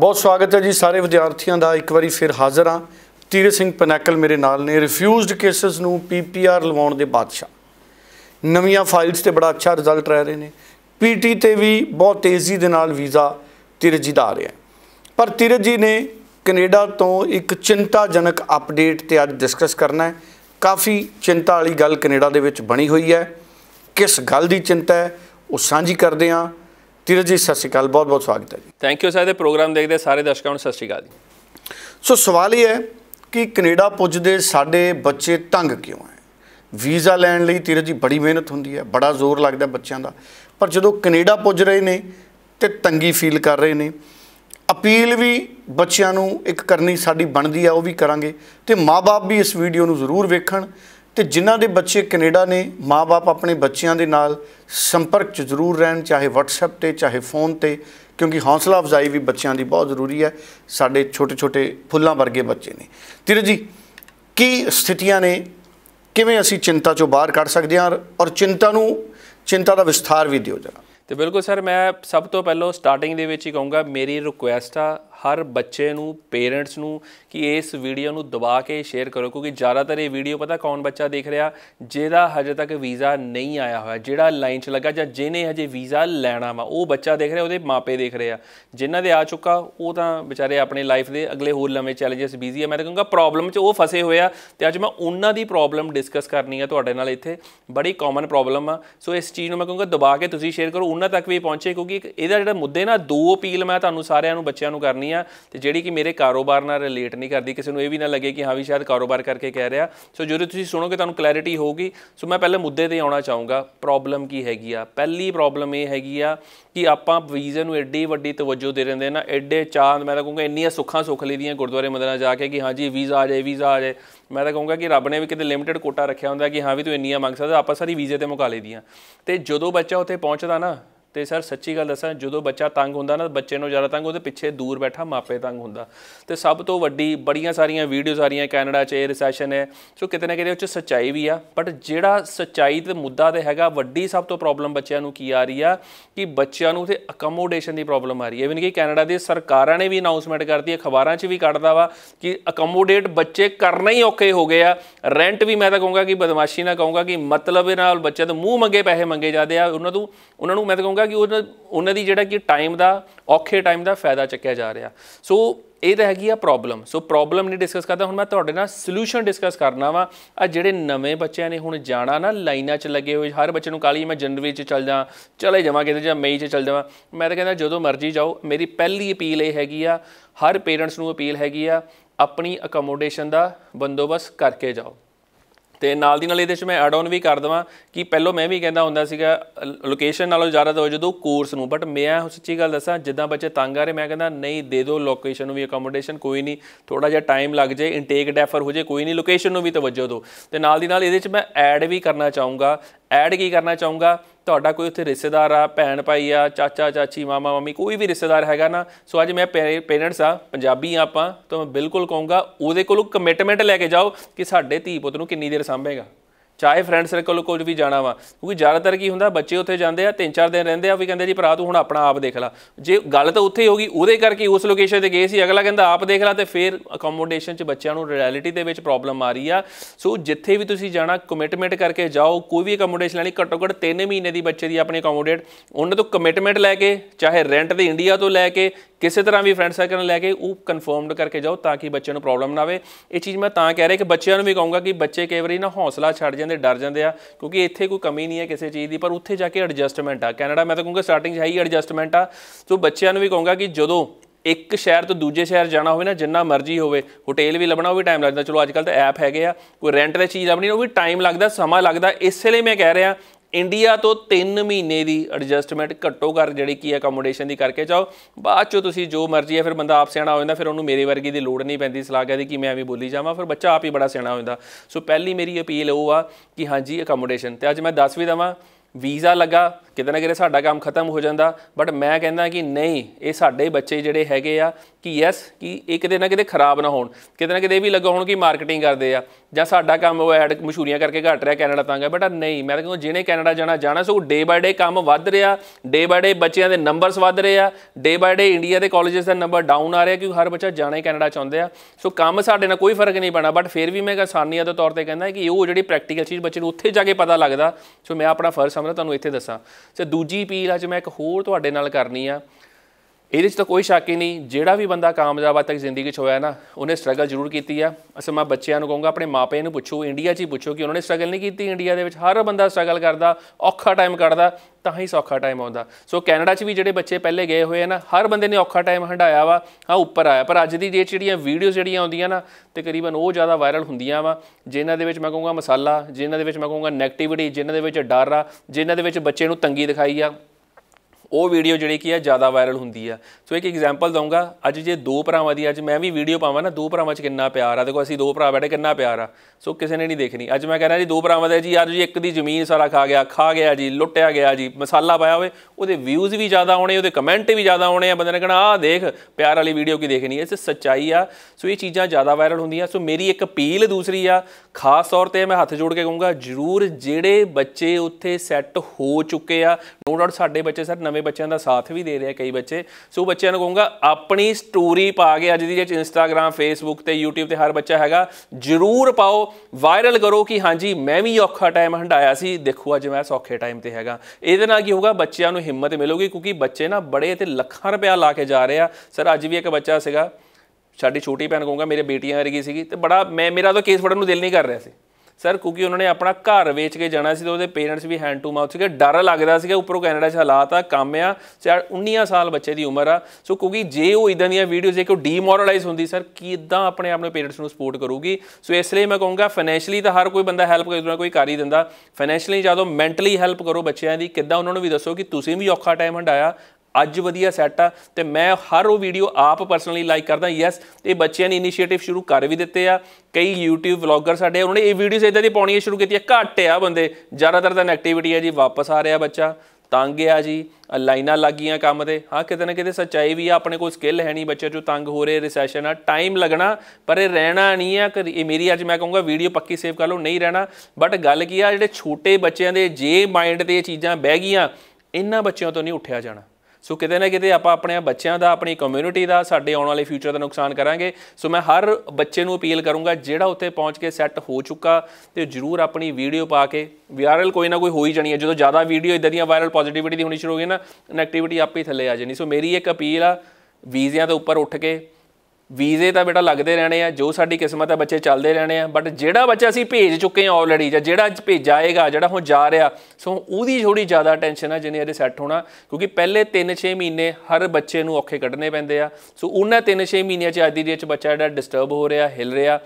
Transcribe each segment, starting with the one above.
ਬਹੁਤ ਸਵਾਗਤ ਹੈ ਜੀ ਸਾਰੇ ਵਿਦਿਆਰਥੀਆਂ ਦਾ ਇੱਕ ਵਾਰੀ ਫਿਰ ਹਾਜ਼ਰ ਹਾਂ ਤੀਰ ਸਿੰਘ ਪਨੈਕਲ ਮੇਰੇ ਨਾਲ ਨੇ ਰਿਫਿਊਜ਼ਡ ਕੇਸਸ ਨੂੰ ਪੀਪੀਆਰ ਲਵਾਉਣ ਦੇ ਬਾਦਸ਼ਾਹ ਨਵੀਆਂ ਫਾਈਲਸ ਤੇ ਬੜਾ ਅੱਛਾ ਰਿਜ਼ਲਟ ਰਹਿ ਰਹੇ ਨੇ ਪੀਟੀ ਤੇ ਵੀ ਬਹੁਤ ਤੇਜ਼ੀ ਦੇ ਨਾਲ ਵੀਜ਼ਾ ਤੀਰਤ ਜੀ ਦਾ ਆ ਰਿਹਾ ਪਰ ਤੀਰਤ ਜੀ ਨੇ ਕੈਨੇਡਾ ਤੋਂ ਇੱਕ ਚਿੰਤਾਜਨਕ ਅਪਡੇਟ ਤੇ ਅੱਜ ਡਿਸਕਸ ਕਰਨਾ ਹੈ ਕਾਫੀ ਚਿੰਤਾ ਵਾਲੀ ਗੱਲ ਕੈਨੇਡਾ ਦੇ ਵਿੱਚ ਬਣੀ ਹੋਈ ਹੈ ਕਿਸ ਗੱਲ ਦੀ ਚਿੰਤਾ ਹੈ ਉਹ ਸਾਂਝੀ ਕਰਦੇ ਹਾਂ ਧੀਰਜ ਜੀ ਸਤਿ ਸ਼੍ਰੀ ਅਕਾਲ ਬਹੁਤ ਬਹੁਤ ਸਵਾਗਤ ਹੈ ਜੀ ਥੈਂਕ ਯੂ ਸਰ ਦੇ ਪ੍ਰੋਗਰਾਮ ਦੇਖਦੇ ਸਾਰੇ ਦਰਸ਼ਕਾਂ ਨੂੰ ਸਤਿ ਸ਼੍ਰੀ ਅਕਾਲ ਜੀ ਸੋ ਸਵਾਲ ਇਹ ਹੈ ਕਿ ਕੈਨੇਡਾ ਪੁੱਜਦੇ ਸਾਡੇ ਬੱਚੇ ਤੰਗ ਕਿਉਂ ਹੈ ਵੀਜ਼ਾ ਲੈਣ ਲਈ ਧੀਰਜ ਜੀ ਬੜੀ ਮਿਹਨਤ ਹੁੰਦੀ ਹੈ ਬੜਾ ਜ਼ੋਰ ਲੱਗਦਾ ਬੱਚਿਆਂ ਦਾ ਪਰ ਜਦੋਂ ਕੈਨੇਡਾ ਪੁੱਜ ਰਹੇ ਨੇ ਤੇ ਤੰਗੀ ਫੀਲ ਕਰ ਰਹੇ ਨੇ ਅਪੀਲ ਵੀ ਬੱਚਿਆਂ ਨੂੰ ਇੱਕ ਕਰਨੀ ਸਾਡੀ ਬਣਦੀ ਆ ਉਹ ਵੀ ਕਰਾਂਗੇ ਤੇ ਮਾਪੇ ਵੀ ਇਸ ਵੀਡੀਓ ਨੂੰ ਜ਼ਰੂਰ ਵੇਖਣ ਤੇ ਜਿਨ੍ਹਾਂ ਦੇ ਬੱਚੇ ਕੈਨੇਡਾ ਨੇ ਮਾਪੇ ਆਪਣੇ ਬੱਚਿਆਂ ਦੇ ਨਾਲ ਸੰਪਰਕ 'ਚ ਜ਼ਰੂਰ ਰਹਿਣ ਚਾਹੇ WhatsApp ਤੇ ਚਾਹੇ ਫੋਨ ਤੇ ਕਿਉਂਕਿ ਹੌਸਲਾ ਅਫਜ਼ਾਈ ਵੀ ਬੱਚਿਆਂ ਦੀ ਬਹੁਤ ਜ਼ਰੂਰੀ ਹੈ ਸਾਡੇ ਛੋਟੇ-ਛੋਟੇ ਫੁੱਲਾਂ ਵਰਗੇ ਬੱਚੇ ਨੇ ਤੇਰੇ ਜੀ ਕੀ ਸਥਿਤੀਆਂ ਨੇ ਕਿਵੇਂ ਅਸੀਂ ਚਿੰਤਾ 'ਚੋਂ ਬਾਹਰ ਕੱਢ ਸਕਦੇ ਹਾਂ ਔਰ ਚਿੰਤਾ ਨੂੰ ਚਿੰਤਾ ਦਾ ਵਿਸਥਾਰ ਵੀ ਦਿਓ ਜਰਾ ਤੇ ਬਿਲਕੁਲ ਸਰ ਮੈਂ ਸਭ ਤੋਂ ਪਹਿਲਾਂ ਸਟਾਰਟਿੰਗ ਦੇ ਵਿੱਚ ਹੀ ਕਹੂੰਗਾ ਮੇਰੀ ਰਿਕੁਐਸਟ ਆ ਹਰ ਬੱਚੇ ਨੂੰ ਪੇਰੈਂਟਸ ਨੂੰ ਕਿ ਇਸ ਵੀਡੀਓ ਨੂੰ ਦਬਾ ਕੇ ਸ਼ੇਅਰ ਕਰੋ ਕਿਉਂਕਿ ਜ਼ਿਆਦਾਤਰ ਇਹ ਵੀਡੀਓ ਪਤਾ ਕੌਣ ਬੱਚਾ ਦੇਖ ਰਿਹਾ ਜਿਹਦਾ ਹਜੇ ਤੱਕ ਵੀਜ਼ਾ ਨਹੀਂ ਆਇਆ ਹੋਇਆ ਜਿਹੜਾ ਲਾਈਨ 'ਚ ਲੱਗਾ ਜਾਂ ਜਿਹਨੇ ਹਜੇ ਵੀਜ਼ਾ ਲੈਣਾ ਵਾ ਉਹ ਬੱਚਾ ਦੇਖ ਰਿਹਾ ਉਹਦੇ ਮਾਪੇ ਦੇਖ ਰਹੇ ਆ ਜਿਨ੍ਹਾਂ ਦੇ ਆ ਚੁੱਕਾ ਉਹ ਤਾਂ ਵਿਚਾਰੇ ਆਪਣੇ ਲਾਈਫ ਦੇ ਅਗਲੇ ਹੋਰ ਲੰਮੇ ਚੈਲੰਜਸ ਬਿਜ਼ੀ ਆ ਮੈਂ ਤਾਂ ਕਹੂੰਗਾ ਪ੍ਰੋਬਲਮ 'ਚ ਉਹ ਫਸੇ ਹੋਏ ਆ ਤੇ ਅੱਜ ਮੈਂ ਉਹਨਾਂ ਦੀ ਪ੍ਰੋਬਲਮ ਡਿਸਕਸ ਕਰਨੀ ਆ ਤੁਹਾਡੇ ਨਾਲ ਇੱਥੇ ਬੜੀ ਕਾਮਨ ਪ੍ਰੋਬਲਮ ਆ ਸੋ ਇਸ ਚੀਜ਼ ਨੂੰ ਮੈਂ ਕਹਿੰਦਾ ਦਬਾ ਕੇ ਤੁਸੀਂ ਸ਼ੇਅਰ ਕਰੋ ਉਹਨਾਂ ਤੱਕ ਵੀ ਪਹੁੰਚੇ ਕਿਉਂਕਿ ਇਹਦਾ ਜਿਹੜਾ ਮੁੱਦੇ ਨਾ ਦੋ ਅਪੀਲ ਮੈਂ ਤੁਹਾਨੂੰ ਸਾਰਿਆਂ ਨੂੰ ਬੱਚਿਆਂ ਨੂੰ ਕਰਨੀ ਆ ਤੇ ਜਿਹੜੀ ਕਿ ਮੇਰੇ ਕਾਰੋਬਾਰ ਨਾਲ ਰਿਲੇਟ ਨਹੀਂ ਕਰਦੀ ਕਿਸੇ ਨੂੰ ਇਹ ਵੀ ਨਾ ਲੱਗੇ ਕਿ ਹਾਂ ਵੀ ਸ਼ਾਇਦ ਕਾਰੋਬਾਰ ਕਰਕੇ ਕਹਿ ਰਿਹਾ ਸੋ ਜਦੋਂ ਤੁਸੀਂ ਸੁਣੋਗੇ ਤੁਹਾਨੂੰ ਕਲੈਰਿਟੀ ਹੋਊਗੀ ਸੋ ਮੈਂ ਪਹਿਲੇ ਮੁੱਦੇ ਤੇ ਆਉਣਾ ਚਾਹੂੰਗਾ ਪ੍ਰੋਬਲਮ ਕੀ ਹੈਗੀ ਆ ਪਹਿਲੀ ਪ੍ਰੋਬਲਮ ਇਹ ਹੈਗੀ ਆ ਕਿ ਆਪਾਂ ਵੀਜ਼ੇ ਨੂੰ ਐਡੀ ਵੱਡੀ ਤਵੱਜੋ ਦੇ ਰਹਿੰਦੇ ਨਾ ਐਡੇ ਚਾਹ ਮੈਂ ਤਾਂ ਕਹੂੰਗਾ ਇੰਨੀਆਂ ਸੁੱਖਾਂ ਸੁੱਖ ਲਈਆਂ ਗੁਰਦੁਆਰੇ ਮੰਦਰਾਂ ਜਾ ਕੇ ਕਿ ਹਾਂ ਜੀ ਵੀਜ਼ਾ ਆ ਜਾਏ ਵੀਜ਼ਾ ਆ ਜਾਏ ਮੈਂ ਤਾਂ ਕਹੂੰਗਾ ਕਿ ਰੱਬ ਨੇ ਵੀ ਕਿਤੇ ਲਿਮਿਟਡ ਕੋਟਾ ਰੱਖਿਆ ਹੁੰਦਾ ਕਿ ਹਾਂ ਵੀ ਤੂੰ ਇੰਨੀਆਂ ਮੰਗ ਸਕਦਾ ਆਪਾਂ ਸਾਰੀ ਵੀਜ਼ੇ ਤੇ ਮੁਕਾ ਲਈਆਂ ਤੇ ਜਦੋਂ ਬੱਚਾ ਉੱਥੇ ਪਹੁੰਚਦਾ ਨਾ ਤੇ ਸਰ ਸੱਚੀ ਗੱਲ ਦੱਸਾਂ ਜਦੋਂ ਬੱਚਾ ਤੰਗ ਹੁੰਦਾ ਨਾ ਬੱਚੇ ਨੂੰ ਜ਼ਿਆਦਾ ਤੰਗ ਉਹਦੇ ਪਿੱਛੇ ਦੂਰ ਬੈਠਾ ਮਾਪੇ ਤੰਗ ਹੁੰਦਾ ਤੇ ਸਭ ਤੋਂ ਵੱਡੀ ਬੜੀਆਂ ਸਾਰੀਆਂ ਵੀਡੀਓਜ਼ ਆ ਰਹੀਆਂ ਕੈਨੇਡਾ 'ਚ ਇਹ ਰਿਸੈਸ਼ਨ ਹੈ ਸੋ ਕਿਤੇ ਨਾ ਕਿਤੇ ਉਹ 'ਚ ਸੱਚਾਈ ਵੀ ਆ ਬਟ ਜਿਹੜਾ ਸੱਚਾਈ ਤੇ ਮੁੱਦਾ ਤੇ ਹੈਗਾ ਵੱਡੀ ਸਭ ਤੋਂ ਪ੍ਰੋਬਲਮ ਬੱਚਿਆਂ ਨੂੰ ਕੀ ਆ ਰਹੀ ਆ ਕਿ ਬੱਚਿਆਂ ਨੂੰ ਤੇ ਅਕਮੋਡੇਸ਼ਨ ਦੀ ਪ੍ਰੋਬਲਮ ਆ ਰਹੀ ਹੈ ਇਵਨ ਕਿ ਕੈਨੇਡਾ ਦੀ ਸਰਕਾਰਾਂ ਨੇ ਵੀ ਅਨਾਉਂਸਮੈਂਟ ਕਰਤੀ ਹੈ ਖਬਰਾਂ 'ਚ ਵੀ ਕੱਢਦਾ ਵਾ ਕਿ ਅਕਮੋਡੇਟ ਬੱਚੇ ਕਰਨਾ ਹੀ ਔਖੇ ਹੋ ਗਏ ਆ ਰੈਂਟ ਵੀ ਮੈਂ ਤਾਂ ਕਹੂੰਗਾ ਕਿ ਬਦਮਾਸ਼ੀ ਨਾ ਕਹੂੰਗਾ ਕਿ ਮਤਲਬ ਇਹ ਨਾਲ ਬੱਚੇ ਤਾਂ ਮੂੰਹ ਮੰਗੇ ਪੈਸੇ ਮੰਗੇ ਜਾਂਦੇ ਆ ਉਹਨਾਂ ਨੂੰ ਉਹਨਾਂ ਨੂੰ ਮੈਂ ਤਾਂ ਕਹੂੰਗਾ ਕਿ ਉਹਨਾਂ ਉਹਨਾਂ ਦੀ ਜਿਹੜਾ ਕਿ ਟਾਈਮ ਦਾ ਔਖੇ ਟਾਈਮ ਦਾ ਫਾਇਦਾ ਚੱਕਿਆ ਜਾ ਰਿਹਾ ਸੋ ਇਹ ਤਾਂ ਹੈਗੀ ਆ ਪ੍ਰੋਬਲਮ ਸੋ ਪ੍ਰੋਬਲਮ ਨਹੀਂ ਡਿਸਕਸ ਕਰਦਾ ਹੁਣ ਮੈਂ ਤੁਹਾਡੇ ਨਾਲ ਸੋਲੂਸ਼ਨ ਡਿਸਕਸ ਕਰਨਾ ਵਾ ਆ ਜਿਹੜੇ ਨਵੇਂ ਬੱਚਿਆਂ ਨੇ ਹੁਣ ਜਾਣਾ ਨਾ ਲਾਈਨਾਂ 'ਚ ਲੱਗੇ ਹੋਏ ਹਰ ਬੱਚੇ ਨੂੰ ਕਾਲੀ ਮੈਂ ਜਨਵਰੀ 'ਚ ਚੱਲ ਜਾ ਚਲੇ ਜਾਵਾਂ ਕਿਤੇ ਜਾਂ ਮਈ 'ਚ ਚੱਲ ਜਾਵਾਂ ਮੈਂ ਤਾਂ ਕਹਿੰਦਾ ਜਦੋਂ ਮਰਜ਼ੀ ਜਾਓ ਮੇਰੀ ਪਹਿਲੀ ਅਪੀਲ ਇਹ ਹੈਗੀ ਆ ਹਰ ਪੇਰੈਂਟਸ ਨੂੰ ਅਪੀਲ ਹੈਗੀ ਆ ਆਪਣੀ ਅਕਮੋਡੇਸ਼ਨ ਦਾ ਬੰਦੋਬਸਤ ਕਰਕੇ ਜਾਓ ਤੇ ਨਾਲ ਦੀ ਨਾਲ ਇਹਦੇ ਵਿੱਚ ਮੈਂ ਐਡ ਆਨ ਵੀ ਕਰ ਦਵਾਂ ਕਿ ਪਹਿਲੋ ਮੈਂ ਵੀ ਕਹਿੰਦਾ ਹੁੰਦਾ ਸੀਗਾ ਲੋਕੇਸ਼ਨ ਨਾਲੋਂ ਜ਼ਿਆਦਾ ਹੋ ਜਦੋਂ ਕੋਰਸ ਨੂੰ ਬਟ ਮੈਂ ਸੱਚੀ ਗੱਲ ਦੱਸਾਂ ਜਿੱਦਾਂ ਬੱਚੇ ਤੰਗ ਆ ਰਹੇ ਮੈਂ ਕਹਿੰਦਾ ਨਹੀਂ ਦੇ ਦਿਓ ਲੋਕੇਸ਼ਨ ਨੂੰ ਵੀ ਅਕੋਮੋਡੇਸ਼ਨ ਕੋਈ ਨਹੀਂ ਥੋੜਾ ਜਿਹਾ ਟਾਈਮ ਲੱਗ ਜਾਏ ਇਨਟੇਕ ਡੈਫਰ ਹੋ ਜਾਏ ਕੋਈ ਨਹੀਂ ਲੋਕੇਸ਼ਨ ਨੂੰ ਵੀ ਤਵੱਜੋ ਦਿਓ ਤੇ ਨਾਲ ਦੀ ਨਾਲ ਇਹਦੇ ਵਿੱਚ ਮੈਂ ਐਡ ਵੀ ਕਰਨਾ ਚਾਹੂੰਗਾ ਐਡ ਕੀ ਕਰਨਾ ਚਾਹੂੰਗਾ ਤੁਹਾਡਾ ਕੋਈ ਉੱਥੇ ਰਿਸ਼ਤੇਦਾਰ ਆ ਭੈਣ ਭਾਈ ਆ ਚਾਚਾ ਚਾਚੀ ਮਾਮਾ ਮਮੀ ਕੋਈ ਵੀ ਰਿਸ਼ਤੇਦਾਰ ਹੈਗਾ ਨਾ ਸੋ ਅੱਜ ਮੈਂ ਪੇਰੈਂਟਸ ਆ ਪੰਜਾਬੀ ਆਪਾਂ ਤਾਂ ਮੈਂ ਬਿਲਕੁਲ ਕਹੂੰਗਾ ਉਹਦੇ ਕੋਲੋਂ ਕਮਿਟਮੈਂਟ ਲੈ ਕੇ ਜਾਓ ਕਿ ਸਾਡੇ ਧੀ ਪੁੱਤ ਨੂੰ ਕਿੰਨੀ ਦੇਰ ਸੰਭੇਗਾ ਚਾਹੇ ਫਰੈਂਡ ਸਰਕਲ ਕੋਲ ਵੀ ਜਾਣਾ ਵਾ ਕਿਉਂਕਿ ਜ਼ਿਆਦਾਤਰ ਕੀ ਹੁੰਦਾ ਬੱਚੇ ਉੱਥੇ ਜਾਂਦੇ ਆ ਤਿੰਨ ਚਾਰ ਦਿਨ ਰਹਿੰਦੇ ਆ ਵੀ ਕਹਿੰਦੇ ਜੀ ਭਰਾ ਤੂੰ ਹੁਣ ਆਪਣਾ ਆਪ ਦੇਖ ਲੈ ਜੇ ਗੱਲ ਤਾਂ ਉੱਥੇ ਹੀ ਗਈ ਉਹਦੇ ਕਰਕੇ ਉਸ ਲੋਕੇਸ਼ਨ ਤੇ ਗਏ ਸੀ ਅਗਲਾ ਕਹਿੰਦਾ ਆਪ ਦੇਖ ਲੈ ਤੇ ਫੇਰ ਅਕੋਮੋਡੇਸ਼ਨ 'ਚ ਬੱਚਿਆਂ ਨੂੰ ਰਿਐਲਿਟੀ ਦੇ ਵਿੱਚ ਪ੍ਰੋਬਲਮ ਆ ਰਹੀ ਆ ਸੋ ਜਿੱਥੇ ਵੀ ਤੁਸੀਂ ਜਾਣਾ ਕਮਿਟਮੈਂਟ ਕਰਕੇ ਜਾਓ ਕੋਈ ਵੀ ਅਕੋਮੋਡੇਸ਼ਨ ਲੈਣੀ ਘੱਟੋ ਘੱਟ 3 ਮਹੀਨੇ ਦੀ ਬੱਚੇ ਦੀ ਆਪਣੀ ਅਕੋਮੋਡੇਟ ਉਹਨਾਂ ਤੋਂ ਕਮਿਟਮੈਂਟ ਲੈ ਕੇ ਚਾਹੇ ਰੈਂਟ ਦੇ ਇੰਡੀਆ ਤੋਂ ਲੈ ਕੇ ਕਿਸੇ ਤਰ੍ਹਾਂ ਵੀ ਫਰੈਂਡ ਸਰਕਲ ਲੈ ਕੇ ਉਹ ਕਨਫਰਮਡ ਕਰਕੇ ਜਾਓ ਤਾਂ ਕਿ ਬੱਚੇ ਨੂੰ ਪ੍ਰੋਬਲਮ ਨਾ ਆਵੇ ਇਹ ਚੀਜ਼ ਮੈਂ ਤਾਂ ਕਹਿ ਰਿਹਾ ਕਿ ਬੱਚਿਆਂ ਨੂੰ ਵੀ ਕਹੂੰਗਾ ਕਿ ਬੱਚੇ ਕਈ ਵਾਰੀ ਨਾ ਹੌਸਲਾ ਛੱਡ ਜਾਂਦੇ ਡਰ ਜਾਂਦੇ ਆ ਕਿਉਂਕਿ ਇੱਥੇ ਕੋਈ ਕਮੀ ਨਹੀਂ ਹੈ ਕਿਸੇ ਚੀਜ਼ ਦੀ ਪਰ ਉੱਥੇ ਜਾ ਕੇ ਐਡਜਸਟਮੈਂਟ ਆ ਕੈਨੇਡਾ ਮੈਂ ਤਾਂ ਕਹੂੰਗਾ ਸਟਾਰਟਿੰਗ 'ਚ ਹੈ ਹੀ ਐਡਜਸਟਮੈਂਟ ਆ ਸੋ ਬੱਚਿਆਂ ਨੂੰ ਵੀ ਕਹੂੰਗਾ ਕਿ ਜਦੋਂ ਇੱਕ ਸ਼ਹਿਰ ਤੋਂ ਦੂਜੇ ਸ਼ਹਿਰ ਜਾਣਾ ਹੋਵੇ ਨਾ ਜਿੰਨਾ ਮਰਜ਼ੀ ਹੋਵੇ ਹੋਟੇਲ ਵੀ ਲੱਭਣਾ ਉਹ ਵੀ ਟਾਈਮ ਲੱਗਦਾ ਚਲੋ ਅੱਜ ਕੱਲ ਤਾਂ ਐਪ ਹੈਗੇ ਆ ਕੋਈ ਰੈਂਟ ਦੇ ਚੀਜ਼ ਲੱਭਣੀ ਉਹ ਵੀ ਟਾਈਮ ਲੱਗਦਾ ਸਮਾਂ ਲੱਗਦਾ ਇਸੇ ਲਈ ਮੈਂ ਕਹਿ ਰਿਹਾ ਇੰਡੀਆ ਤੋਂ 3 ਮਹੀਨੇ ਦੀ ਐਡਜਸਟਮੈਂਟ ਘੱਟੋ ਘੱਟ ਜਿਹੜੀ ਕੀ ਅਕਮੋਡੇਸ਼ਨ ਦੀ ਕਰਕੇ ਜਾਓ ਬਾਅਦ ਚੋਂ ਤੁਸੀਂ ਜੋ ਮਰਜ਼ੀ ਹੈ ਫਿਰ ਬੰਦਾ ਆਪ ਸਿਆਣਾ ਹੋ ਜਾਂਦਾ ਫਿਰ ਉਹਨੂੰ ਮੇਰੇ ਵਰਗੀ ਦੀ ਲੋੜ ਨਹੀਂ ਪੈਂਦੀ ਸਲਾਹ ਕਹਦੀ ਕਿ ਮੈਂ ਐਵੇਂ ਬੋਲੀ ਜਾਵਾਂ ਫਿਰ ਬੱਚਾ ਆਪ ਹੀ ਬੜਾ ਸਿਆਣਾ ਹੋ ਜਾਂਦਾ ਸੋ ਪਹਿਲੀ ਮੇਰੀ ਅਪੀਲ ਉਹ ਆ ਕਿ ਹਾਂਜੀ ਅਕਮੋਡੇਸ਼ਨ ਤੇ ਅੱਜ ਮੈਂ ਦੱਸ ਵੀ ਦਵਾਂ ਵੀਜ਼ਾ ਲੱਗਾ ਕਿਤੇ ਨਾ ਕਿਤੇ ਸਾਡਾ ਕੰਮ ਖਤਮ ਹੋ ਜਾਂਦਾ ਬਟ ਮੈਂ ਕਹਿੰਦਾ ਕਿ ਨਹੀਂ ਇਹ ਸਾਡੇ ਬੱਚੇ ਜਿਹੜੇ ਹੈਗੇ ਆ ਕਿ ਯੈਸ ਕਿ ਇਹ ਕਿਤੇ ਨਾ ਕਿਤੇ ਖਰਾਬ ਨਾ ਹੋਣ ਕਿਤੇ ਨਾ ਕਿਤੇ ਇਹ ਵੀ ਲੱਗਾ ਹੋਣ ਕਿ ਮਾਰਕੀਟਿੰਗ ਕਰਦੇ ਆ ਜਾਂ ਸਾਡਾ ਕੰਮ ਉਹ ਐਡ ਮਸ਼ਹੂਰੀਆਂ ਕਰਕੇ ਘਟ ਰਿਹਾ ਕੈਨੇਡਾ ਤਾਂ ਗਿਆ ਬਟ ਨਹੀਂ ਮੈਂ ਤਾਂ ਕਹਿੰਦਾ ਜਿਹਨੇ ਕੈਨੇਡਾ ਜਾਣਾ ਜਾਣਾ ਸੋ ਡੇ ਬਾਏ ਡੇ ਕੰਮ ਵੱਧ ਰਿਹਾ ਡੇ ਬਾਏ ਡੇ ਬੱਚਿਆਂ ਦੇ ਨੰਬਰਸ ਵੱਧ ਰਹੇ ਆ ਡੇ ਬਾਏ ਡੇ ਇੰਡੀਆ ਦੇ ਕਾਲਜਸ ਦਾ ਨੰਬਰ ਡਾਊਨ ਆ ਰਿਹਾ ਕਿਉਂਕਿ ਹਰ ਬੱਚਾ ਜਾਣਾ ਹੀ ਕੈਨੇਡਾ ਚਾਹੁੰਦੇ ਆ ਸੋ ਕੰਮ ਸਾਡੇ ਨਾਲ ਕੋਈ ਫਰਕ ਨਹੀਂ ਪੈਣਾ ਬਟ ਫਿਰ ਵੀ ਮੈਂ ਆਸਾਨੀਆਂ ਦੇ ਤੌਰ ਤੇ ਕਹਿੰਦਾ ਕਿ ਉਹ ਜਿਹੜੀ ਪ੍ਰੈਕਟੀਕਲ ਚੀਜ਼ ਬੱਚੇ ਨੂੰ ਉੱਥੇ ਜਾ ਕੇ ਪਤਾ ਲੱਗਦਾ ਸੋ ਮੈਂ ਆਪਣਾ ਫਰਜ਼ ਸਮਝਦਾ ਤੁਹਾਨੂੰ ਇੱਥੇ ਦੱਸਾਂ ਸੋ ਦੂਜੀ ਅਪੀਲ ਅੱਜ ਮੈਂ ਇੱਕ ਹੋਰ ਤੁਹਾਡੇ ਨਾਲ ਕਰਨੀ ਆ ਇਹਦੇ 'ਚ ਤਾਂ ਕੋਈ ਸ਼ੱਕ ਹੀ ਨਹੀਂ ਜਿਹੜਾ ਵੀ ਬੰਦਾ ਕਾਮਯਾਬ ਆ ਤੱਕ ਜ਼ਿੰਦਗੀ 'ਚ ਹੋਇਆ ਨਾ ਉਹਨੇ ਸਟਰਗਲ ਜ਼ਰੂਰ ਕੀਤੀ ਆ ਅਸਲ ਮੈਂ ਬੱਚਿਆਂ ਨੂੰ ਕਹੂੰਗਾ ਆਪਣੇ ਮਾਪਿਆਂ ਨੂੰ ਪੁੱਛੋ ਇੰਡੀਆ 'ਚ ਹੀ ਪੁੱਛੋ ਕਿ ਉਹਨਾਂ ਨੇ ਸਟਰਗਲ ਨਹੀਂ ਕੀਤੀ ਇੰਡੀਆ ਦੇ ਵਿੱਚ ਹਰ ਬੰਦਾ ਸਟਰਗਲ ਕਰਦਾ ਔਖਾ ਟਾਈਮ ਕੱਢਦਾ ਤਾਂ ਹੀ ਸੌਖਾ ਟਾਈਮ ਆਉਂਦਾ ਸੋ ਕੈਨੇਡਾ 'ਚ ਵੀ ਜਿਹੜੇ ਬੱਚੇ ਪਹਿਲੇ ਗਏ ਹੋਏ ਆ ਨਾ ਹਰ ਬੰਦੇ ਨੇ ਔਖਾ ਟਾਈਮ ਹੰਡਾਇਆ ਵਾ ਹਾਂ ਉੱਪਰ ਆਇਆ ਪਰ ਅੱਜ ਦੀ ਡੇਟ ਜਿਹੜੀਆਂ ਵੀਡੀਓਜ਼ ਜਿਹੜੀਆਂ ਆਉਂਦੀਆਂ ਨਾ ਤਕਰੀਬਨ ਉਹ ਜ਼ਿਆਦਾ ਵਾਇਰਲ ਹੁੰਦੀਆਂ ਵਾ ਜਿਨ੍ਹਾਂ ਦੇ ਵਿੱਚ ਮੈਂ ਕਹੂੰਗਾ ਮਸਾਲਾ ਜਿਨ੍ਹਾਂ ਦੇ ਵਿੱਚ ਮੈਂ ਕਹੂੰਗਾ ਨੈਗੇਟਿਵਿਟੀ ਜਿਨ੍ਹਾਂ ਦੇ ਵਿੱਚ ਡਰ ਆ ਜਿਨ੍ਹਾਂ ਦੇ ਵਿੱਚ ਬੱਚੇ ਨੂੰ ਤੰਗੀ ਦਿਖਾਈ ਆ ਉਹ ਵੀਡੀਓ ਜਿਹੜੀ ਕੀ ਆ ਜ਼ਿਆਦਾ ਵਾਇਰਲ ਹੁੰਦੀ ਆ ਸੋ ਇੱਕ ਐਗਜ਼ਾਮਪਲ ਦਊਂਗਾ ਅੱਜ ਜੇ ਦੋ ਭਰਾਵਾਂ ਦੀ ਅੱਜ ਮੈਂ ਵੀ ਵੀਡੀਓ ਪਾਵਾਂ ਨਾ ਦੋ ਭਰਾਵਾਂ 'ਚ ਕਿੰਨਾ ਪਿਆਰ ਆ ਦੇਖੋ ਅਸੀਂ ਦੋ ਭਰਾ ਬੈਠੇ ਕਿੰਨਾ ਪਿਆਰ ਆ ਸੋ ਕਿਸੇ ਨੇ ਨਹੀਂ ਦੇਖਣੀ ਅੱਜ ਮੈਂ ਕਹਿੰਦਾ ਜੀ ਦੋ ਭਰਾਵਾਂ ਦਾ ਜੀ ਅੱਜ ਜੀ ਇੱਕ ਦੀ ਜ਼ਮੀਨ ਸਾਰਾ ਖਾ ਗਿਆ ਖਾ ਗਿਆ ਜੀ ਲੁੱਟਿਆ ਗਿਆ ਜੀ ਮਸਾਲਾ ਪਾਇਆ ਹੋਵੇ ਉਹਦੇ ਵਿਊਜ਼ ਵੀ ਜ਼ਿਆਦਾ ਆਉਣੇ ਉਹਦੇ ਕਮੈਂਟ ਵੀ ਜ਼ਿਆਦਾ ਆਉਣੇ ਆ ਬੰਦੇ ਨੇ ਕਹਣਾ ਆ ਦੇਖ ਪਿਆਰ ਵਾਲੀ ਵੀਡੀਓ ਕੀ ਦੇਖਣੀ ਐ ਇਸ ਸੱਚਾਈ ਆ ਸੋ ਇਹ ਚੀਜ਼ਾਂ ਜ਼ਿਆਦਾ ਵਾਇਰਲ ਹੁੰਦੀਆਂ ਸੋ ਮੇਰੀ ਇੱਕ ਅਪੀਲ ਦੂਸਰੀ ਆ ਖਾਸ ਤੌਰ ਤੇ ਮੈਂ ਹੱਥ ਜੋੜ ਕੇ ਕਹੂੰਗਾ ਜ਼ਰੂਰ ਜਿਹੜੇ ਬੱਚੇ ਉੱਥੇ ਸੈੱਟ ਹੋ ਚੁੱਕੇ ਆ ਨੋ ਡਾਊਟ ਸਾਡੇ ਬੱਚੇ ਸਰ ਨਵੇਂ ਨਵੇਂ ਬੱਚਿਆਂ ਦਾ ਸਾਥ ਵੀ ਦੇ ਰਿਹਾ ਕਈ ਬੱਚੇ ਸੋ ਬੱਚਿਆਂ ਨੂੰ ਕਹੂੰਗਾ ਆਪਣੀ ਸਟੋਰੀ ਪਾ ਕੇ ਅੱਜ ਦੀ ਜੇ ਇੰਸਟਾਗ੍ਰam ਫੇਸਬੁੱਕ ਤੇ YouTube ਤੇ ਹਰ ਬੱਚਾ ਹੈਗਾ ਜਰੂਰ ਪਾਓ ਵਾਇਰਲ ਕਰੋ ਕਿ ਹਾਂਜੀ ਮੈਂ ਵੀ ਔਖਾ ਟਾਈਮ ਹੰਡਾਇਆ ਸੀ ਦੇਖੋ ਅੱਜ ਮੈਂ ਸੌਖੇ ਟਾਈਮ ਤੇ ਹੈਗਾ ਇਹਦੇ ਨਾਲ ਕੀ ਹੋਊਗਾ ਬੱਚਿਆਂ ਨੂੰ ਹਿੰਮਤ ਮਿਲੂਗੀ ਕਿਉਂਕਿ ਬੱਚੇ ਨਾ ਬੜੇ ਤੇ ਲੱਖਾਂ ਰੁਪਿਆ ਲਾ ਕੇ ਜਾ ਰਹੇ ਆ ਸਰ ਅੱਜ ਵੀ ਇੱਕ ਬੱਚਾ ਸੀਗਾ ਸਾਡੀ ਛੋਟੀ ਭੈਣ ਕਹੂੰਗਾ ਮੇਰੇ ਬੇਟੀਆਂ ਵਰਗੀ ਸੀਗੀ ਤੇ ਬੜਾ ਮੈਂ ਮੇਰਾ ਤਾਂ ਕੇਸ ਫੜਨ ਨੂੰ ਦਿਲ ਨਹੀਂ ਕਰ ਰਿਹਾ ਸੀ ਸਰ ਕਿਉਂਕਿ ਉਹਨਾਂ ਨੇ ਆਪਣਾ ਘਰ ਵੇਚ ਕੇ ਜਾਣਾ ਸੀ ਤੇ ਉਹਦੇ ਪੇਰੈਂਟਸ ਵੀ ਹੈਂਡ ਟੂ ਮਾਊਥ ਸੀਗੇ ਡਰ ਲੱਗਦਾ ਸੀਗਾ ਉੱਪਰੋਂ ਕੈਨੇਡਾ 'ਚ ਹਾਲਾਤ ਆ ਕੰਮ ਆ 19 ਸਾਲ ਬੱਚੇ ਦੀ ਉਮਰ ਆ ਸੋ ਕਿਉਂਕਿ ਜੇ ਉਹ ਇਦਾਂ ਦੀਆਂ ਵੀਡੀਓਜ਼ ਇੱਕ ਡੀਮੋਰਲਾਈਜ਼ ਹੁੰਦੀ ਸਰ ਕਿਦਾਂ ਆਪਣੇ ਆਪਣੇ ਪੇਰੈਂਟਸ ਨੂੰ ਸਪੋਰਟ ਕਰੂਗੀ ਸੋ ਇਸ ਲਈ ਮੈਂ ਕਹੂੰਗਾ ਫਾਈਨੈਂਸ਼ਲੀ ਤਾਂ ਹਰ ਕੋਈ ਬੰਦਾ ਹੈਲਪ ਦਿੰਦਾ ਕੋਈ ਕਰ ਹੀ ਦਿੰਦਾ ਫਾਈਨੈਂਸ਼ਲੀ ਜਦੋਂ ਮੈਂਟਲੀ ਹੈਲਪ ਕਰੋ ਬੱਚਿਆਂ ਦੀ ਕਿੱਦਾਂ ਉਹਨਾਂ ਨੂੰ ਵੀ ਦੱਸੋ ਕਿ ਤੁਸੀਂ ਵੀ ਔਖਾ ਟਾਈਮ ਹੰਡਾਇਆ ਅੱਜ ਵਧੀਆ ਸੈੱਟ ਆ ਤੇ ਮੈਂ ਹਰ ਉਹ ਵੀਡੀਓ ਆਪ ਪਰਸਨਲੀ ਲਾਈਕ ਕਰਦਾ ਯੈਸ ਇਹ ਬੱਚਿਆਂ ਨੇ ਇਨੀਸ਼ੀਏਟਿਵ ਸ਼ੁਰੂ ਕਰ ਵੀ ਦਿੱਤੇ ਆ ਕਈ YouTube ਵਲੌਗਰ ਸਾਡੇ ਉਹਨਾਂ ਨੇ ਇਹ ਵੀਡੀਓਸ ਇਦਾਂ ਦੀ ਪਾਉਣੀਆਂ ਸ਼ੁਰੂ ਕੀਤੀਆਂ ਘੱਟ ਆ ਬੰਦੇ ਜ਼ਿਆਦਾਤਰ ਤਾਂ ਨੈਗੇਟਿਵਿਟੀ ਆ ਜੀ ਵਾਪਸ ਆ ਰਿਹਾ ਬੱਚਾ ਤੰਗ ਆ ਜੀ ਲਾਈਨਾਂ ਲੱਗੀਆਂ ਕੰਮ ਤੇ ਹਾਂ ਕਿਤੇ ਨਾ ਕਿਤੇ ਸੱਚਾਈ ਵੀ ਆ ਆਪਣੇ ਕੋਲ ਸਕਿੱਲ ਹੈ ਨਹੀਂ ਬੱਚੇ ਜੋ ਤੰਗ ਹੋ ਰਹੇ ਰਿਸੈਸ਼ਨ ਆ ਟਾਈਮ ਲੱਗਣਾ ਪਰ ਇਹ ਰਹਿਣਾ ਨਹੀਂ ਆ ਇਹ ਮੇਰੀ ਅੱਜ ਮੈਂ ਕਹੂੰਗਾ ਵੀਡੀਓ ਪੱਕੀ ਸੇਵ ਕਰ ਲਓ ਨਹੀਂ ਰਹਿਣਾ ਬਟ ਗੱਲ ਕੀ ਆ ਜਿਹੜੇ ਛੋਟੇ ਬੱਚਿਆਂ ਦੇ ਜੇ ਮਾਈਂਡ ਤੇ ਇਹ ਚੀਜ਼ਾਂ ਬਹਿ ਗਈਆਂ ਇਹਨਾਂ ਬੱਚਿਆਂ ਤੋਂ ਨਹੀਂ ਉੱਠਿਆ ਜਾਣਾ ਸੋ ਕਿਤੇ ਨਾ ਕਿਤੇ ਆਪਾਂ ਆਪਣੇ ਬੱਚਿਆਂ ਦਾ ਆਪਣੀ ਕਮਿਊਨਿਟੀ ਦਾ ਸਾਡੇ ਆਉਣ ਵਾਲੇ ਫਿਊਚਰ ਦਾ ਨੁਕਸਾਨ ਕਰਾਂਗੇ ਸੋ ਮੈਂ ਹਰ ਬੱਚੇ ਨੂੰ ਅਪੀਲ ਕਰੂੰਗਾ ਜਿਹੜਾ ਉੱਥੇ ਪਹੁੰਚ ਕੇ ਸੈੱਟ ਹੋ ਚੁੱਕਾ ਤੇ ਜਰੂਰ ਆਪਣੀ ਵੀਡੀਓ ਪਾ ਕੇ ਵਾਇਰਲ ਕੋਈ ਨਾ ਕੋਈ ਹੋ ਹੀ ਜਾਣੀ ਹੈ ਜਦੋਂ ਜ਼ਿਆਦਾ ਵੀਡੀਓ ਇਦਾਂ ਦੀਆਂ ਵਾਇਰਲ ਪੋਜ਼ਿਟਿਵਿਟੀ ਦੀ ਹੋਣੀ ਸ਼ੁਰੂ ਹੋ ਗਈ ਨਾ ਨੈਗੇਟਿਵਿਟੀ ਆਪੇ ਥੱਲੇ ਆ ਜਾਣੀ ਸੋ ਮੇਰੀ ਇੱਕ ਅਪੀਲ ਆ ਵੀਜ਼ਿਆਂ ਦੇ ਉੱਪਰ ਉੱਠ ਕੇ ਵੀਜ਼ੇ ਤਾਂ ਬੇਟਾ ਲੱਗਦੇ ਰਹਿਣੇ ਆ ਜੋ ਸਾਡੀ ਕਿਸਮਤ ਆ ਬੱਚੇ ਚੱਲਦੇ ਰਹਿਣੇ ਆ ਬਟ ਜਿਹੜਾ ਬੱਚਾ ਅਸੀਂ ਭੇਜ ਚੁੱਕੇ ਆ ਆਲਰੇਡੀ ਜਾਂ ਜਿਹੜਾ ਭੇਜਾਏਗਾ ਜਿਹੜਾ ਹੁਣ ਜਾ ਰਿਹਾ ਸੋ ਉਹਦੀ ਥੋੜੀ ਜ਼ਿਆਦਾ ਟੈਨਸ਼ਨ ਆ ਜਿਹਨੇ ਇਹਦੇ ਸੈੱਟ ਹੋਣਾ ਕਿਉਂਕਿ ਪਹਿਲੇ 3-6 ਮਹੀਨੇ ਹਰ ਬੱਚੇ ਨੂੰ ਔਖੇ ਕੱਢਣੇ ਪੈਂਦੇ ਆ ਸੋ ਉਹਨਾਂ 3-6 ਮਹੀਨਿਆਂ 'ਚ ਅੱਜ ਦੀ ਡੇਟ 'ਚ ਬੱਚਾ ਜਿਹੜਾ ਡਿਸਟਰਬ ਹੋ ਰਿਹਾ ਹਿਲ ਰਿਹਾ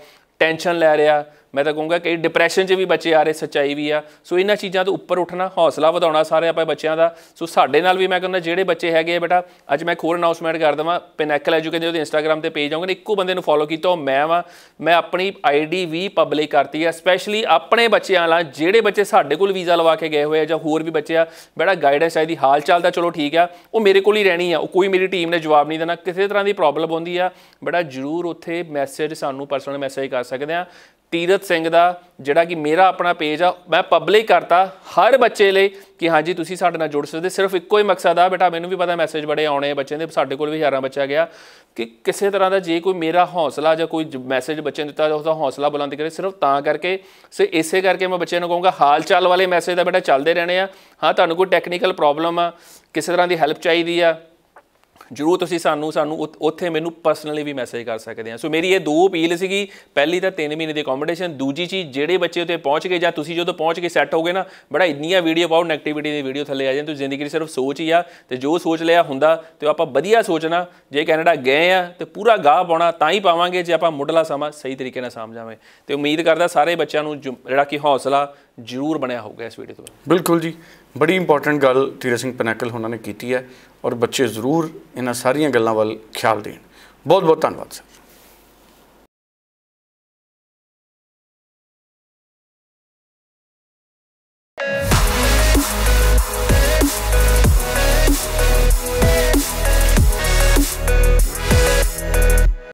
ਟੈਨਸ਼ਨ ਲੈ ਰਿਹਾ ਮੈਂ ਤਾਂ ਕਹੂੰਗਾ ਕਿ ਡਿਪਰੈਸ਼ਨ 'ਚ ਵੀ ਬੱਚੇ ਆ ਰਹੇ ਸੱਚਾਈ ਵੀ ਆ ਸੋ ਇਹਨਾਂ ਚੀਜ਼ਾਂ ਤੋਂ ਉੱਪਰ ਉੱਠਣਾ ਹੌਸਲਾ ਵਧਾਉਣਾ ਸਾਰੇ ਆਪਾਂ ਬੱਚਿਆਂ ਦਾ ਸੋ ਸਾਡੇ ਨਾਲ ਵੀ ਮੈਂ ਕਹਿੰਦਾ ਜਿਹੜੇ ਬੱਚੇ ਹੈਗੇ ਬੇਟਾ ਅੱਜ ਮੈਂ ਖੋਰ ਅਨਾਉਂਸਮੈਂਟ ਕਰ ਦਵਾਂ ਪਿਨੈਕਲ ਐਜੂਕੇਸ਼ਨ ਦੇ ਇੰਸਟਾਗ੍ਰam ਤੇ ਪੇਜ ਆਉਂਗੇ ਇੱਕੋ ਬੰਦੇ ਨੂੰ ਫੋਲੋ ਕੀਤਾ ਉਹ ਮੈਂ ਵਾਂ ਮੈਂ ਆਪਣੀ ਆਈਡੀ ਵੀ ਪਬਲਿਕ ਕਰਤੀ ਆ ਸਪੈਸ਼ਲੀ ਆਪਣੇ ਬੱਚਿਆਂ ਨਾਲ ਜਿਹੜੇ ਬੱਚੇ ਸਾਡੇ ਕੋਲ ਵੀਜ਼ਾ ਲਵਾ ਕੇ ਗਏ ਹੋਏ ਆ ਜਾਂ ਹੋਰ ਵੀ ਬੱਚੇ ਆ ਬੇਟਾ ਗਾਈਡੈਂਸ ਆਈ ਦੀ ਹਾਲ ਚਾਲ ਦਾ ਚਲੋ ਠੀਕ ਆ ਉਹ ਮੇਰੇ ਕੋਲ ਹੀ ਰਹਿਣੀ ਆ ਉਹ ਕੋਈ ਮੇਰੀ ਟੀਮ ਨੇ ਜਵਾਬ ਨਹੀਂ ਦੇਣਾ ਕਿਸੇ ਤਰ੍ਹਾਂ ਦੀ ਪ੍ਰੋਬਲਮ ਹੁੰਦੀ ਆ ਬੇਟਾ ਜ਼ਰੂਰ ਉੱਥੇ ਮੈਸੇਜ ਸਾਨੂੰ ਪਰਸਨਲ ਮੈਸੇਜ ਕਰ ਸਕਦੇ ਆ ਤੀਰਤ ਸਿੰਘ ਦਾ ਜਿਹੜਾ ਕਿ ਮੇਰਾ ਆਪਣਾ ਪੇਜ ਆ ਮੈਂ ਪਬਲਿਕ ਕਰਤਾ ਹਰ ਬੱਚੇ ਲਈ ਕਿ ਹਾਂਜੀ ਤੁਸੀਂ ਸਾਡੇ ਨਾਲ ਜੁੜ ਸਕਦੇ ਸਿਰਫ ਇੱਕੋ ਹੀ ਮਕਸਦ ਆ ਬੇਟਾ ਮੈਨੂੰ ਵੀ ਪਤਾ ਮੈਸੇਜ ਬੜੇ ਆਉਣੇ ਆ ਬੱਚਿਆਂ ਦੇ ਸਾਡੇ ਕੋਲ ਵੀ ਹਜ਼ਾਰਾਂ ਬੱਚਾ ਗਿਆ ਕਿ ਕਿਸੇ ਤਰ੍ਹਾਂ ਦਾ ਜੇ ਕੋਈ ਮੇਰਾ ਹੌਸਲਾ ਜਾਂ ਕੋਈ ਮੈਸੇਜ ਬੱਚੇ ਨੂੰ ਦਿੱਤਾ ਉਹਦਾ ਹੌਸਲਾ ਬੁਲੰਦ ਕਰੇ ਸਿਰਫ ਤਾਂ ਕਰਕੇ ਸੇ ਇਸੇ ਕਰਕੇ ਮੈਂ ਬੱਚਿਆਂ ਨੂੰ ਕਹੂੰਗਾ ਹਾਲ ਚਾਲ ਵਾਲੇ ਮੈਸੇਜ ਦਾ ਬੇਟਾ ਚੱਲਦੇ ਰਹਿਣੇ ਆ ਹਾਂ ਤੁਹਾਨੂੰ ਕੋਈ ਟੈਕਨੀਕਲ ਪ੍ਰੋਬਲਮ ਆ ਕਿਸੇ ਤਰ੍ਹਾਂ ਦੀ ਹੈਲਪ ਚਾਹੀਦੀ ਆ ਜਰੂਰ ਤੁਸੀਂ ਸਾਨੂੰ ਸਾਨੂੰ ਉੱਥੇ ਮੈਨੂੰ ਪਰਸਨਲੀ ਵੀ ਮੈਸੇਜ ਕਰ ਸਕਦੇ ਆ ਸੋ ਮੇਰੀ ਇਹ ਦੋ ਅਪੀਲ ਸੀਗੀ ਪਹਿਲੀ ਤਾਂ 3 ਮਹੀਨੇ ਦੀ ਅਕੋਮੋਡੇਸ਼ਨ ਦੂਜੀ ਚੀਜ਼ ਜਿਹੜੇ ਬੱਚੇ ਉੱਤੇ ਪਹੁੰਚ ਗਏ ਜਾਂ ਤੁਸੀਂ ਜਦੋਂ ਪਹੁੰਚ ਕੇ ਸੈੱਟ ਹੋਗੇ ਨਾ ਬੜਾ ਇੰਨੀਆਂ ਵੀਡੀਓ ਪਾਓ ਨੈਗੇਟਿਵਿਟੀ ਦੀ ਵੀਡੀਓ ਥੱਲੇ ਆ ਜਾਂਦੀ ਤੁਸੀਂ ਜ਼ਿੰਦਗੀ ਦੀ ਸਿਰਫ ਸੋਚ ਹੀ ਆ ਤੇ ਜੋ ਸੋਚ ਲਿਆ ਹੁੰਦਾ ਤੇ ਆਪਾਂ ਵਧੀਆ ਸੋਚਣਾ ਜੇ ਕੈਨੇਡਾ ਗਏ ਆ ਤੇ ਪੂਰਾ ਗਾਹ ਪਾਉਣਾ ਤਾਂ ਹੀ ਪਾਵਾਂਗੇ ਜੇ ਆਪਾਂ ਮੁੱਢਲਾ ਸਮਾਂ ਸਹੀ ਤਰੀਕੇ ਨਾਲ ਸਮਝਾਵੇਂ ਤੇ ਉਮੀਦ ਕਰਦਾ ਸਾਰੇ ਬੱਚਿਆਂ ਨੂੰ ਜਿਹੜਾ ਕਿ ਹੌਸਲਾ ਜ਼ਰੂਰ ਬਣਿਆ ਹੋਊਗਾ ਇਸ ਵੀਡੀਓ ਤੋਂ ਬਿਲਕੁਲ ਜੀ ਬੜੀ ਇੰਪੋਰਟੈਂਟ ਗੱਲ ਤੀਰਤ ਸਿੰਘ ਪਨੈਕਲ ਉਹਨਾਂ ਨੇ ਕੀਤੀ ਹੈ ਔਰ ਬੱਚੇ ਜ਼ਰੂਰ ਇਹਨਾਂ ਸਾਰੀਆਂ ਗੱਲਾਂ ਵੱਲ ਖਿਆਲ ਦੇਣ ਬਹੁਤ ਬਹੁਤ ਧੰਨਵਾਦ ਸਰ